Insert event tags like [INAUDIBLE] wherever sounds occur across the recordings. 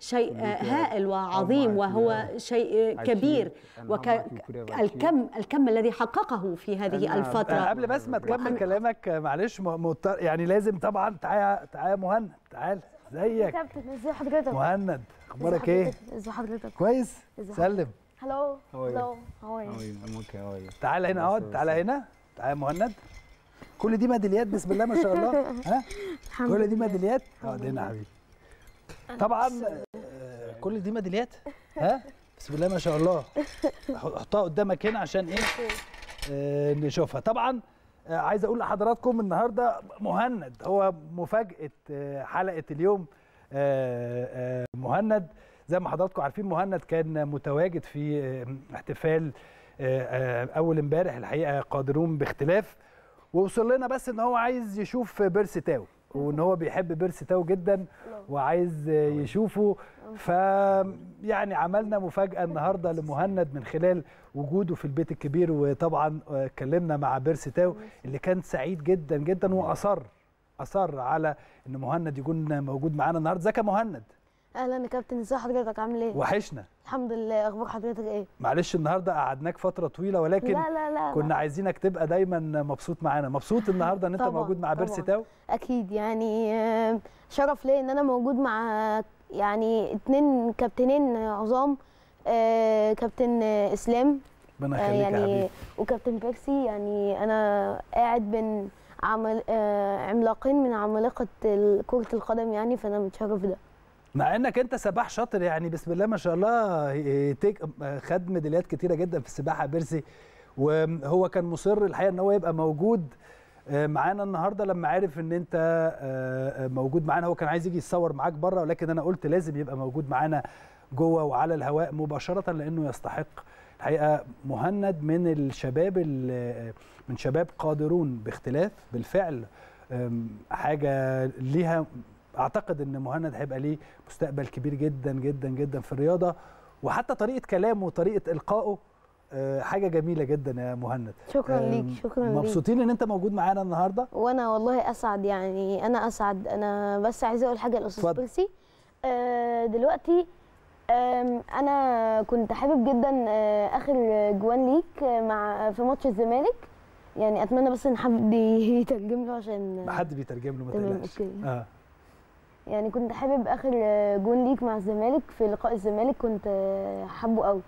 شيء هائل وعظيم وهو uh, شيء كبير والكم الكم الذي حققه في هذه الفتره قبل بس ما تكمل كلامك معلش مضطر يعني لازم طبعا تعالى تعالى مهند تعالى ازيك ازي حضرتك مهند اخبارك ايه ازي حضرتك كويس سلم هلو هلو هاو تعال هنا اقعد تعال هنا تعال مهند كل دي ميداليات بسم الله ما شاء الله [LAUGHS] ها كل دي ميداليات اقعد هنا يا حبيبي طبعا آه، كل دي ميداليات ها بسم الله ما شاء الله احطها قدامك هنا عشان ايه آه، نشوفها طبعا آه، عايز اقول لحضراتكم النهارده مهند هو مفاجاه حلقه اليوم مهند زي ما حضراتكم عارفين مهند كان متواجد في احتفال اول امبارح الحقيقه قادرون باختلاف ووصل لنا بس ان هو عايز يشوف بيرسي تاو وان هو بيحب بيرس تاو جدا وعايز يشوفه ف يعني عملنا مفاجاه النهارده لمهند من خلال وجوده في البيت الكبير وطبعا اتكلمنا مع بيرس تاو اللي كان سعيد جدا جدا واصر اصر على ان مهند يكون موجود معانا النهارده ازيك يا مهند اهلا يا كابتن ازي حضرتك عامل ايه وحشنا الحمد لله اخبار حضرتك ايه معلش النهارده قعدناك فتره طويله ولكن لا لا لا كنا لا. عايزينك تبقى دايما مبسوط معانا مبسوط النهارده ان انت موجود مع بيرسي تاو اكيد يعني آه، شرف ليا ان انا موجود مع يعني اتنين كابتنين عظام آه، كابتن اسلام ربنا آه، يخليك يعني يا حبيبي وكابتن بيرسي يعني انا قاعد بين عمل عملاقين من عمالقه كره القدم يعني فانا متشرف ده مع انك انت سباح شاطر يعني بسم الله ما شاء الله تيك خد ميداليات كتيره جدا في السباحه بيرسي وهو كان مصر الحقيقه ان هو يبقى موجود آه، معانا النهارده لما عرف ان انت آه، آه، موجود معانا هو كان عايز يجي يتصور معاك بره ولكن انا قلت لازم يبقى موجود معانا جوه وعلى الهواء مباشره لانه يستحق الحقيقه مهند من الشباب من شباب قادرون باختلاف بالفعل حاجه ليها اعتقد ان مهند هيبقى ليه مستقبل كبير جدا جدا جدا في الرياضه وحتى طريقه كلامه وطريقه القائه آه، حاجه جميله جدا يا مهند شكرا ليك شكرا ليك مبسوطين ان انت موجود معانا النهارده وانا والله اسعد يعني انا اسعد انا بس عايزه اقول حاجه الاستاذ بيرسي آه، دلوقتي انا كنت حابب جدا آه، اخر جوان ليك مع في ماتش الزمالك يعني اتمنى بس ان حد [LAUGHS] يترجم له عشان حد بيترجم له ما تقلقش اه يعني كنت حابب اخر آه، جون ليك مع الزمالك في لقاء الزمالك كنت آه، حابه قوي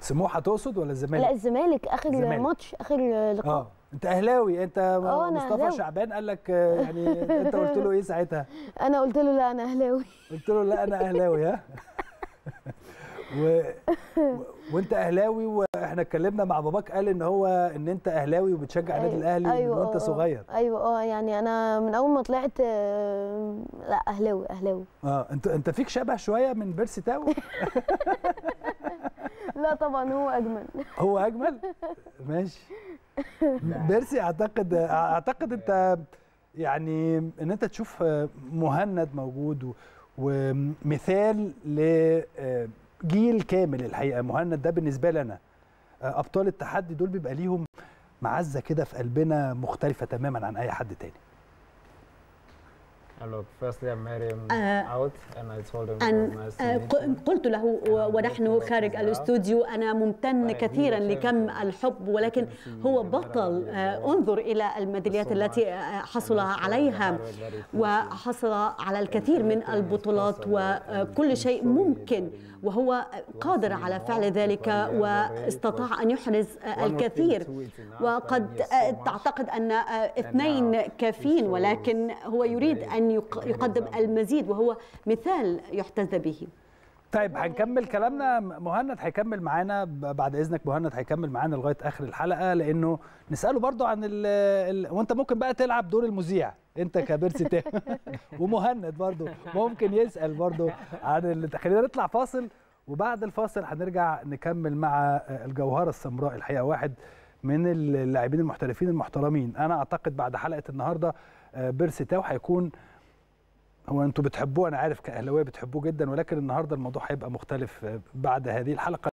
سموحه تقصد ولا الزمالك لا الزمالك اخر ماتش اخر لقاء اه انت اهلاوي انت آه، مصطفى أهلاوي. شعبان قال لك يعني انت [LAUGHS] قلت له ايه ساعتها انا قلت له لا انا اهلاوي قلت له لا انا اهلاوي ها [LAUGHS] و... [LAUGHS] وانت اهلاوي واحنا اتكلمنا مع باباك قال ان هو ان انت اهلاوي وبتشجع النادي أيوة الاهلي أيوة من وانت أه، أه. صغير ايوه اه يعني انا من اول ما طلعت آه، لا اهلاوي اهلاوي اه انت انت فيك شبه شويه من بيرسي تاو [LAUGHS] لا طبعا هو اجمل هو اجمل ماشي [LAUGHS] بيرسي اعتقد اعتقد انت يعني ان انت تشوف مهند موجود ومثال ل جيل كامل الحقيقه مهند ده بالنسبه لي انا آه، ابطال التحدي دول بيبقى ليهم معزه كده في قلبنا مختلفه تماما عن اي حد تاني آه، قلت له ونحن خارج الاستوديو أنا ممتن كثيرا لكم الحب ولكن هو بطل آه، انظر إلى الميداليات التي حصل عليها وحصل على الكثير من البطولات وكل شيء ممكن وهو قادر على فعل ذلك واستطاع أن يحرز الكثير وقد تعتقد أن اثنين كافين ولكن هو يريد أن يقدم المزيد وهو مثال يحتذى به طيب هنكمل كلامنا مهند هيكمل معانا بعد اذنك مهند هيكمل معانا لغايه اخر الحلقه لانه نساله برضو عن ال... ال... وانت ممكن بقى تلعب دور المذيع انت كبيرسي تامر [LAUGHS] ومهند برضو ممكن يسال برضو عن خلينا نطلع فاصل وبعد الفاصل هنرجع نكمل مع الجوهره السمراء الحقيقه واحد من اللاعبين المحترفين المحترمين انا اعتقد بعد حلقه النهارده آه، بيرسي تاو هيكون هو انتوا بتحبوه انا عارف كاهلاويه بتحبوه جدا ولكن النهارده الموضوع هيبقى مختلف آه، بعد هذه الحلقه